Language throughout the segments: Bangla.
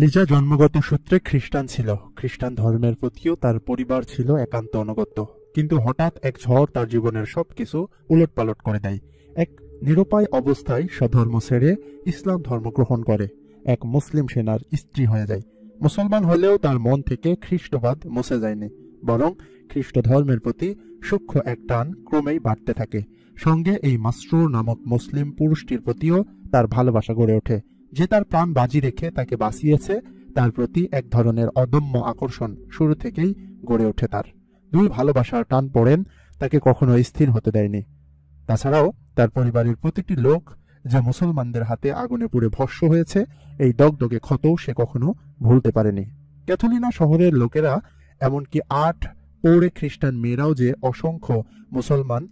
লিজা জন্মগত সূত্রে খ্রিস্টান ছিল খ্রিস্টান ধর্মের প্রতিও তার পরিবার ছিল একান্ত অনুগত কিন্তু হঠাৎ এক ঝড় তার জীবনের সবকিছু উলটপালট করে দেয় এক নিরুপায় অবস্থায় সধর্ম ছেড়ে ইসলাম ধর্ম গ্রহণ করে এক মুসলিম সেনার স্ত্রী হয়ে যায় মুসলমান হলেও তার মন থেকে খ্রিস্টবাদ মুছে যায়নি বরং খ্রিস্ট ধর্মের প্রতি সূক্ষ্ম এক টান ক্রমেই বাড়তে থাকে সঙ্গে এই মাসরুর নামক মুসলিম পুরুষটির প্রতিও তার ভালোবাসা গড়ে ওঠে যে তার প্রাণ বাজি রেখে তাকে বাঁচিয়েছে তার প্রতি এক ধরনের অদম্য আকর্ষণ শুরু থেকেই গড়ে ওঠে তার দুই ভালোবাসার টান পড়েন তাকে কখনো স্থির হতে দেয়নি তাছাড়াও তার পরিবারের প্রতিটি লোক যা মুসলমানদের হাতে আগুনে পুড়ে ভস্য হয়েছে এই দগদগে ক্ষত সে কখনো ভুলতে পারেনি ক্যাথলিনা শহরের লোকেরা এমনকি আট পৌরে খ্রিস্টান মেয়েরাও যে অসংখ্য মুসলমান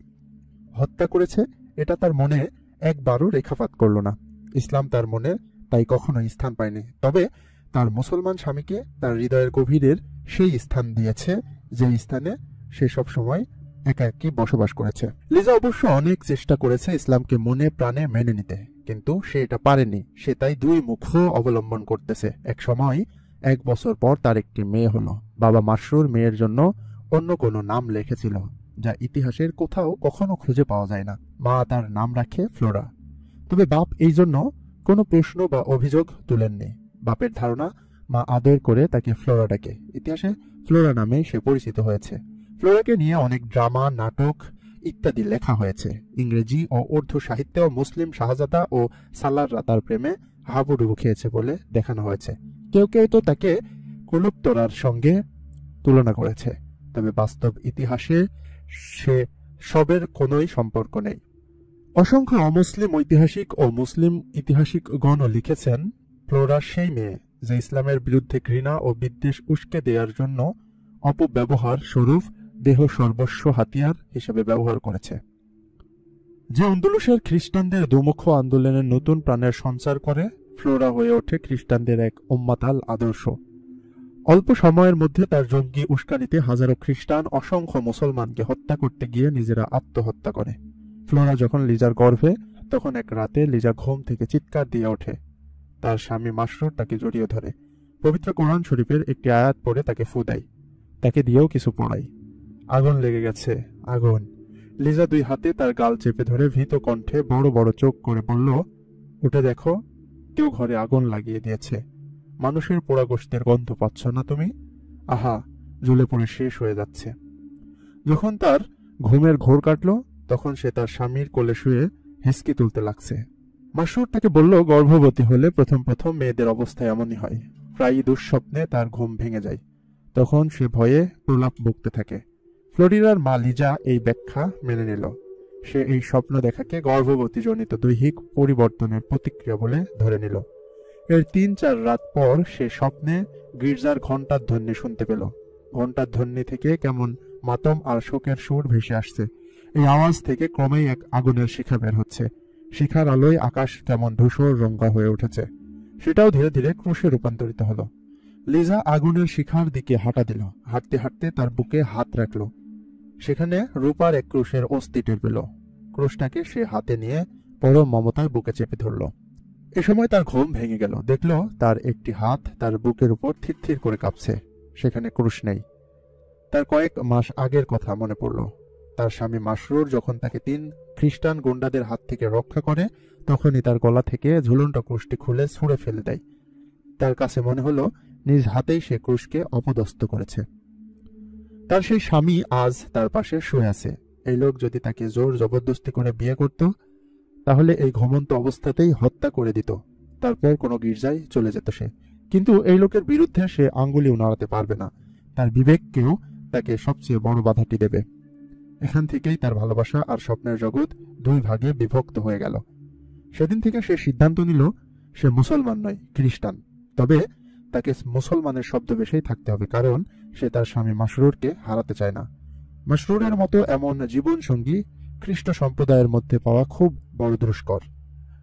হত্যা করেছে এটা তার মনে একবারও রেখাপাত করল না ইসলাম তার মনে তাই কখনোই স্থান পায়নি তবে তার মুসলমান স্বামীকে তার হৃদয়ের গভীরের সেই স্থান দিয়েছে যে স্থানে সে সব সময় একা একই বসবাস করেছে লিজা অবশ্য অনেক চেষ্টা করেছে ইসলামকে মনে প্রাণে মেনে নিতে কিন্তু সে এটা পারেনি সে তাই দুই মুখ অবলম্বন করতেছে এক সময় এক বছর পর তার একটি মেয়ে হলো বাবা মাসরুর মেয়ের জন্য অন্য কোনো নাম লিখেছিল যা ইতিহাসের কোথাও কখনো খুঁজে পাওয়া যায় না মা তার নাম রাখে ফ্লোরা তবে বাপ এই জন্য কোনো প্রশ্ন বা অভিযোগ তুলেননি বাপের ধারণা মা আদর করে তাকে ফ্লোরাডাকে ইতিহাসে ফ্লোরা নামে সে পরিচিত হয়েছে ফ্লোরাকে নিয়ে অনেক ড্রামা নাটক ইত্যাদি লেখা হয়েছে ইংরেজি ও উর্দু ও মুসলিম শাহজাদা ও সালাররা তার প্রেমে হাবুডুবু খেয়েছে বলে দেখানো হয়েছে কেউ কেউ তো তাকে কলুপ্তরার সঙ্গে তুলনা করেছে তবে বাস্তব ইতিহাসে সে সবের কোনোই সম্পর্ক নেই অসংখ্য অমুসলিম ঐতিহাসিক ও মুসলিম গণ লিখেছেন ফ্লোরা সেই মেয়ে যে ইসলামের বিরুদ্ধে ঘৃণা ও বিদ্বেষ উস্কে দেওয়ার জন্য অপব্যবহার স্বরূপ দেহ সর্বস্ব হাতিয়ার হিসেবে ব্যবহার করেছে যে অন্দুলুসের খ্রিস্টানদের দুমুখ আন্দোলনের নতুন প্রাণের সঞ্চার করে ফ্লোরা হয়ে ওঠে খ্রিস্টানদের এক উম্মাতাল আদর্শ অল্প সময়ের মধ্যে তার জঙ্গি উস্কানিতে হাজারো খ্রিস্টান অসংখ্য মুসলমানকে হত্যা করতে গিয়ে নিজেরা আত্মহত্যা করে ফ্লোরা যখন লিজার গর্ভে তখন এক রাতে লিজা ঘুম থেকে চিৎকার দিয়ে ওঠে তার স্বামী মাসরুর তাকে জড়িয়ে ধরে পবিত্র কোরআন শরীফের একটি আয়াত পরে তাকে ফু দেয় তাকে দিয়েও কিছু পড়াই আগুন লেগে গেছে আগুন লিজা দুই হাতে তার গাল চেপে ধরে ভীত কণ্ঠে বড় বড় চোখ করে বলল উঠে দেখো কেউ ঘরে আগুন লাগিয়ে দিয়েছে মানুষের পোড়া গোষ্ঠীর গন্ধ পাচ্ছ না তুমি আহা জুলে পড়ে শেষ হয়ে যাচ্ছে যখন তার ঘুমের ঘোর কাটলো তখন সে তার স্বামীর কোলে শুয়ে হিসকি তুলতে লাগছে মাসুর তাকে বলল গর্ভবতী হলে প্রথম প্রথম মেয়েদের অবস্থা এমনই হয় প্রায়ই দুঃস্বপ্নে তার ঘুম ভেঙে যায় তখন সে ভয়ে প্রলাপ বকতে থাকে ফ্লোরিডার মা লিজা এই ব্যাখ্যা মেনে নিল সে এই স্বপ্ন দেখাকে গর্ভবতী জনিত দৈহিক পরিবর্তনের প্রতিক্রিয়া বলে ধরে নিল এর তিন চার রাত পর সে স্বপ্নে গির্জার ঘণ্টার ধ্বনি শুনতে পেল ঘণ্টার ধ্বনি থেকে কেমন মাতম আর শোকের সুর ভেসে আসছে এই আওয়াজ থেকে ক্রমেই এক আগুনের শিখা বের হচ্ছে শিখার আলোয় আকাশ কেমন ধূসর রঙ্গা হয়ে উঠেছে সেটাও ধীরে ধীরে ক্রুশে রূপান্তরিত হলো লিজা আগুনের শিখার দিকে হাঁটা দিল হাঁটতে হাঁটতে তার বুকে হাত রাখলো সেখানে রূপার এক ক্রুশের অস্থি টের পেল ক্রুশটাকে সে হাতে নিয়ে পরম মমতায় বুকে চেপে ধরল এ সময় তার ঘুম ভেঙে গেল দেখল তার একটি হাত তার বুকের উপর থিরথির করে কাঁপছে সেখানে ক্রুশ নেই তার কয়েক মাস আগের কথা মনে পড়ল তার স্বামী মাসরুর যখন তাকে তিন খ্রিস্টান গুন্ডাদের হাত থেকে রক্ষা করে তখনই তার গলা থেকে ঝুলন্ত ক্রুশটি খুলে ছুঁড়ে ফেলে দেয় তার কাছে মনে হলো নিজ হাতেই সে ক্রুশকে অপদস্থ করেছে তার সেই স্বামী আজ তার পাশে শুয়ে আছে এই লোক যদি তাকে জোর জবরদস্তি করে বিয়ে করত তাহলে এই ঘুমন্ত অবস্থাতেই হত্যা করে দিত তারপর কোনো গির্জায় চলে যেত সে কিন্তু এই লোকের বিরুদ্ধে সে আঙ্গুলিও নাড়াতে পারবে না তার বিবেককেও তাকে সবচেয়ে বড় বাধাটি দেবে এখান থেকেই তার ভালোবাসা আর স্বপ্নের জগৎ দুই ভাগে বিভক্ত হয়ে গেল সেদিন থেকে সে সিদ্ধান্ত নিল সে মুসলমান নয় খ্রিস্টান তবে তাকে মুসলমানের শব্দ বেশেই থাকতে হবে কারণ সে তার স্বামী মাসরুরকে হারাতে চায় না মাসরুরের মতো এমন জীবন সঙ্গী খ্রিস্ট সম্প্রদায়ের মধ্যে পাওয়া খুব বড় দুষ্কর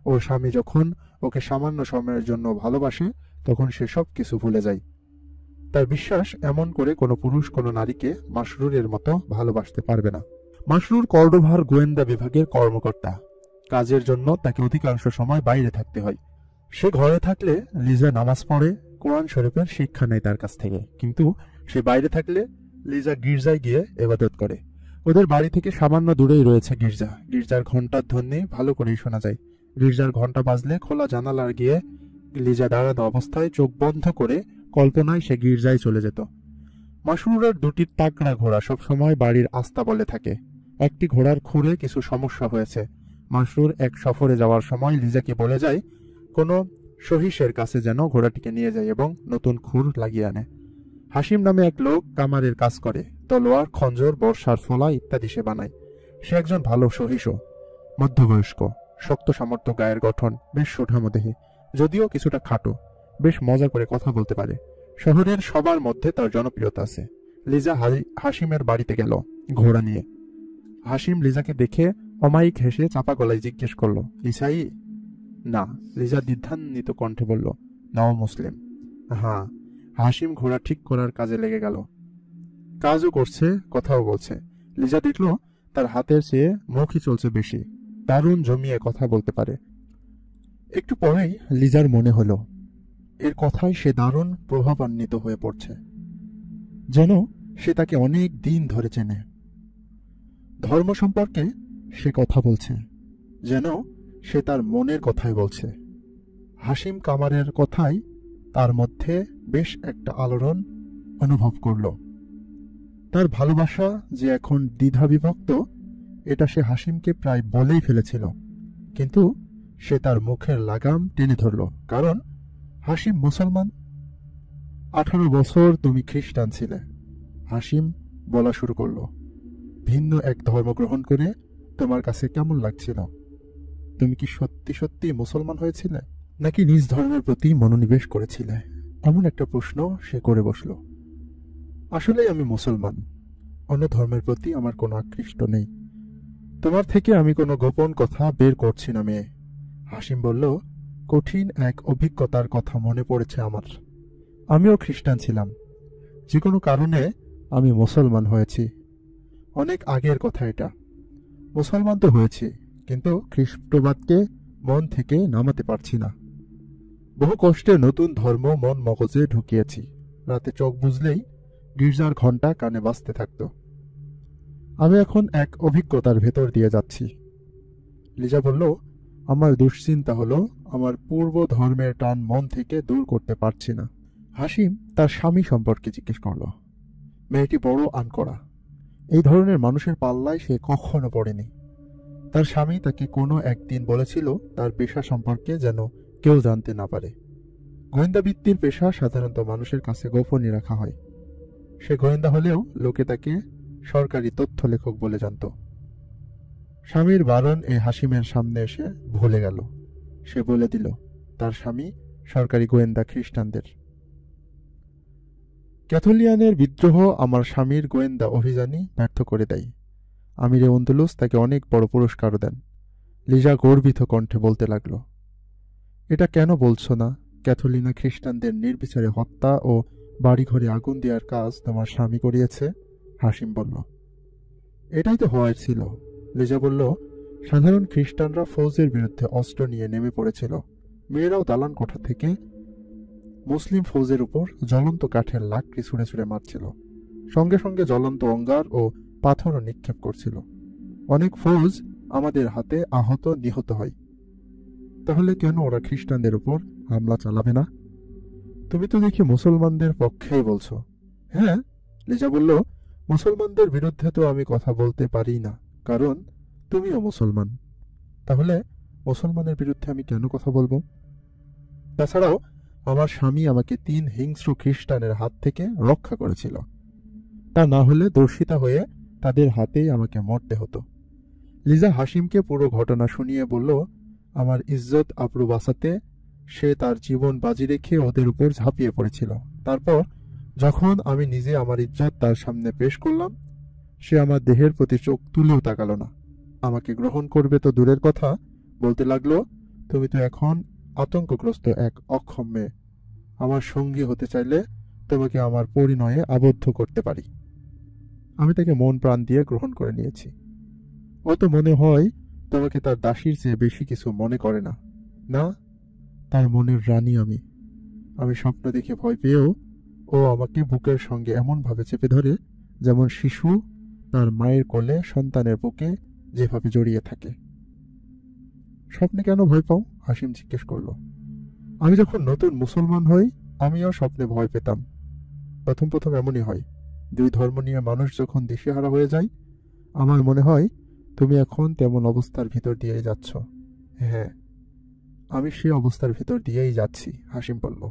ওর স্বামী যখন ওকে সামান্য সময়ের জন্য ভালোবাসে তখন সে সব কিছু ভুলে যায় তার বিশ্বাস এমন করে কোনো পুরুষ কোনো নারীকে মাসরুরের মতো ভালোবাসতে পারবে না মাসরুর কর্ডোভার গোয়েন্দা বিভাগের কর্মকর্তা কাজের জন্য তাকে অধিকাংশ সময় বাইরে থাকতে হয় সে ঘরে থাকলে লিজা নামাজ পড়ে কোরআন শরীফের শিক্ষা নেয় তার কাছ থেকে কিন্তু সে বাইরে থাকলে লিজা গির্জায় গিয়ে এবাদত করে ওদের বাড়ি থেকে সামান্য দূরেই রয়েছে গির্জা গির্জার ঘন্টার ধ্বনি ভালো করেই শোনা যায় গির্জার ঘন্টা বাজলে খোলা জানালার গিয়ে লিজা দাঁড়ানো অবস্থায় চোখ বন্ধ করে কল্পনায় সে গির্জায় চলে যেত মাসুরার দুটি তাকড়া ঘোড়া সবসময় বাড়ির আস্তা বলে থাকে একটি ঘোড়ার খুঁড়ে কিছু সমস্যা হয়েছে মাসরুর এক সফরে যাওয়ার সময় লিজাকে বলে যায় কোনো সহিসের কাছে যেন ঘোড়াটিকে নিয়ে যায় এবং নতুন খুর লাগিয়ে আনে হাসিম নামে এক লোক কামারের কাজ করে তলোয়ার খঞ্জর বর্ষার ফলা ইত্যাদি সে বানায় সে একজন ভালো সহিস মধ্যবয়স্ক শক্ত সামর্থ্য গায়ের গঠন বেশ সুঠামদেহী যদিও কিছুটা খাটো বেশ মজা করে কথা বলতে পারে শহরের সবার মধ্যে তার জনপ্রিয়তা আছে লিজা হাসিমের বাড়িতে গেল ঘোড়া নিয়ে হাসিম লিজাকে দেখে অমায়িক হেসে চাপা গলায় জিজ্ঞেস করলো ইসাই না লিজা দ্বিধান্বিত কণ্ঠে বলল নও মুসলিম হ্যাঁ হাসিম ঘোড়া ঠিক করার কাজে লেগে গেল কাজও করছে কথাও বলছে লিজা দেখল তার হাতের চেয়ে মুখই চলছে বেশি দারুণ জমিয়ে কথা বলতে পারে একটু পরেই লিজার মনে হলো এর কথায় সে দারুণ প্রভাবান্বিত হয়ে পড়ছে যেন সে তাকে অনেক দিন ধরে চেনে ধর্ম সম্পর্কে সে কথা বলছে যেন সে তার মনের কথাই বলছে হাসিম কামারের কথাই তার মধ্যে বেশ একটা আলোড়ন অনুভব করল তার ভালোবাসা যে এখন দ্বিধা বিভক্ত এটা সে হাসিমকে প্রায় বলেই ফেলেছিল কিন্তু সে তার মুখের লাগাম টেনে ধরল কারণ হাসিম মুসলমান আঠারো বছর তুমি খ্রিস্টান ছিলে হাসিম বলা শুরু করলো ভিন্ন এক ধর্ম গ্রহণ করে তোমার কাছে কেমন লাগছিল তুমি কি সত্যি সত্যি মুসলমান হয়েছিলে নাকি নিজ ধর্মের প্রতি মনোনিবেশ করেছিলে এমন একটা প্রশ্ন সে করে বসল আসলে আমি মুসলমান অন্য ধর্মের প্রতি আমার কোনো আকৃষ্ট নেই তোমার থেকে আমি কোনো গোপন কথা বের করছি না মেয়ে হাসিম বলল কঠিন এক অভিজ্ঞতার কথা মনে পড়েছে আমার আমিও খ্রিস্টান ছিলাম যে কোনো কারণে আমি মুসলমান হয়েছি অনেক আগের কথা এটা মুসলমান তো হয়েছি কিন্তু খ্রিস্টবাদকে মন থেকে নামাতে পারছি না বহু কষ্টে নতুন ধর্ম মন মগজে ঢুকিয়েছি রাতে চোখ বুঝলেই গির্জার ঘন্টা কানে বাজতে থাকত আমি এখন এক অভিজ্ঞতার ভেতর দিয়ে যাচ্ছি লিজা বলল আমার দুশ্চিন্তা হলো আমার পূর্ব ধর্মের টান মন থেকে দূর করতে পারছি না হাসিম তার স্বামী সম্পর্কে জিজ্ঞেস করল মেয়েটি বড় আনকড়া এই ধরনের মানুষের পাল্লায় সে কখনো পড়েনি তার স্বামী তাকে কোনো একদিন বলেছিল তার পেশা সম্পর্কে যেন কেউ জানতে না পারে গোয়েন্দাবৃত্তির পেশা সাধারণত মানুষের কাছে গোপনই রাখা হয় সে গোয়েন্দা হলেও লোকে তাকে সরকারি তথ্য লেখক বলে জানত স্বামীর বারণ এ হাসিমের সামনে এসে ভুলে গেল সে বলে দিল তার স্বামী সরকারি গোয়েন্দা খ্রিস্টানদের ক্যাথলিয়ানের বিদ্রোহ আমার স্বামীর গোয়েন্দা অভিযানই ব্যর্থ করে দেয় আমিরে অন্দুলুস তাকে অনেক বড় পুরস্কারও দেন লিজা গর্বিত কণ্ঠে বলতে লাগল এটা কেন বলছো না ক্যাথলিনা খ্রিস্টানদের নির্বিচারে হত্যা ও বাড়িঘরে আগুন দেওয়ার কাজ তোমার স্বামী করিয়েছে হাসিম বলল এটাই তো হওয়ার ছিল লিজা বলল সাধারণ খ্রিস্টানরা ফৌজের বিরুদ্ধে অস্ত্র নিয়ে নেমে পড়েছিল মেয়েরাও দালান কোঠা থেকে মুসলিম ফৌজের উপর জ্বলন্ত কাঠের লাকড়ি ছুঁড়ে ছুঁড়ে মারছিল সঙ্গে সঙ্গে জ্বলন্ত অঙ্গার ও পাথরও নিক্ষেপ করছিল অনেক ফৌজ আমাদের হাতে আহত নিহত হয় তাহলে কেন ওরা খ্রিস্টানদের উপর হামলা চালাবে না তুমি তো দেখি মুসলমানদের পক্ষেই বলছো হ্যাঁ লিজা বলল মুসলমানদের বিরুদ্ধে তো আমি কথা বলতে পারি না কারণ তুমিও মুসলমান তাহলে মুসলমানের বিরুদ্ধে আমি কেন কথা বলবো তাছাড়াও আমার স্বামী আমাকে তিন হিংস্র খ্রিস্টানের হাত থেকে রক্ষা করেছিল তা না হলে দর্শিতা হয়ে তাদের হাতেই আমাকে মরতে হতো লিজা হাসিমকে পুরো ঘটনা শুনিয়ে বলল আমার ইজ্জত আবরু বাঁচাতে সে তার জীবন বাজি রেখে ওদের উপর ঝাঁপিয়ে পড়েছিল তারপর যখন আমি নিজে আমার ইজ্জত তার সামনে পেশ করলাম সে আমার দেহের প্রতি চোখ তুলেও তাকালো না আমাকে গ্রহণ করবে তো দূরের কথা বলতে লাগলো তুমি তো এখন আতঙ্কগ্রস্ত এক অক্ষম মেয়ে আমার সঙ্গী হতে চাইলে তোমাকে আমার পরিণয়ে আবদ্ধ করতে পারি আমি তাকে মন প্রাণ দিয়ে গ্রহণ করে নিয়েছি ও তো মনে হয় তোমাকে তার দাসীর চেয়ে বেশি কিছু মনে করে না না তার মনের রানী আমি আমি স্বপ্ন দেখে ভয় পেয়েও ও আমাকে বুকের সঙ্গে এমনভাবে চেপে ধরে যেমন শিশু তার মায়ের কোলে সন্তানের বুকে যেভাবে জড়িয়ে থাকে স্বপ্নে কেন ভয় পাও হাসিম জিজ্ঞেস করল আমি যখন নতুন মুসলমান হই আমিও স্বপ্নে ভয় পেতাম প্রথম প্রথম এমনই হয় দুই ধর্ম নিয়ে মানুষ যখন দিশেহারা হয়ে যায় আমার মনে হয় তুমি এখন তেমন অবস্থার ভিতর দিয়েই যাচ্ছ হ্যাঁ আমি সেই অবস্থার ভিতর দিয়েই যাচ্ছি হাসিম বলল